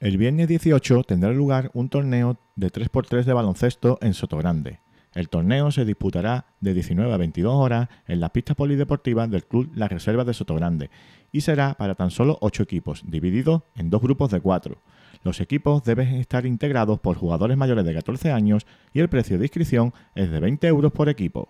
El viernes 18 tendrá lugar un torneo de 3x3 de baloncesto en Sotogrande. El torneo se disputará de 19 a 22 horas en las pistas polideportivas del Club La Reserva de Sotogrande y será para tan solo 8 equipos, divididos en dos grupos de 4. Los equipos deben estar integrados por jugadores mayores de 14 años y el precio de inscripción es de 20 euros por equipo.